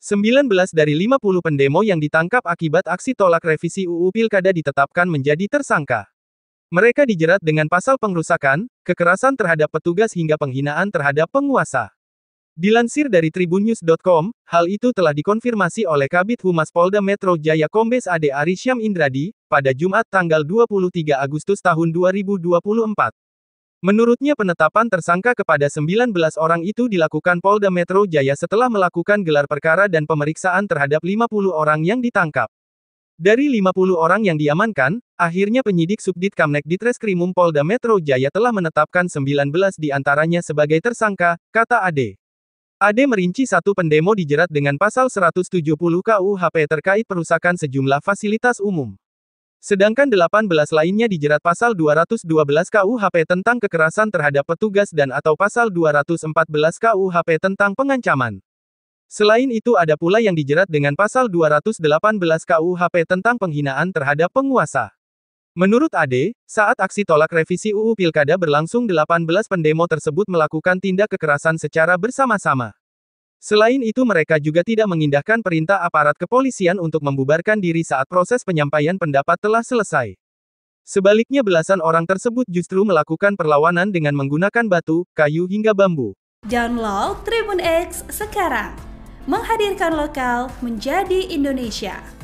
19 dari 50 pendemo yang ditangkap akibat aksi tolak revisi UU Pilkada ditetapkan menjadi tersangka. Mereka dijerat dengan pasal pengrusakan, kekerasan terhadap petugas hingga penghinaan terhadap penguasa. Dilansir dari tribunnews.com, hal itu telah dikonfirmasi oleh Kabit Humas Polda Metro Jaya Kombes Ade Arisyam Indradi, pada Jumat tanggal 23 Agustus tahun 2024. Menurutnya penetapan tersangka kepada 19 orang itu dilakukan Polda Metro Jaya setelah melakukan gelar perkara dan pemeriksaan terhadap 50 orang yang ditangkap. Dari 50 orang yang diamankan, akhirnya penyidik Subdit Kamnek Ditreskrimum Polda Metro Jaya telah menetapkan 19 antaranya sebagai tersangka, kata Ade. Ade merinci satu pendemo dijerat dengan pasal 170 KUHP terkait perusakan sejumlah fasilitas umum. Sedangkan 18 lainnya dijerat pasal 212 KUHP tentang kekerasan terhadap petugas dan atau pasal 214 KUHP tentang pengancaman. Selain itu ada pula yang dijerat dengan pasal 218 KUHP tentang penghinaan terhadap penguasa. Menurut Ade, saat aksi tolak revisi UU Pilkada berlangsung 18 pendemo tersebut melakukan tindak kekerasan secara bersama-sama. Selain itu mereka juga tidak mengindahkan perintah aparat kepolisian untuk membubarkan diri saat proses penyampaian pendapat telah selesai. Sebaliknya belasan orang tersebut justru melakukan perlawanan dengan menggunakan batu, kayu hingga bambu. Download Tribun X sekarang. Menghadirkan lokal menjadi Indonesia.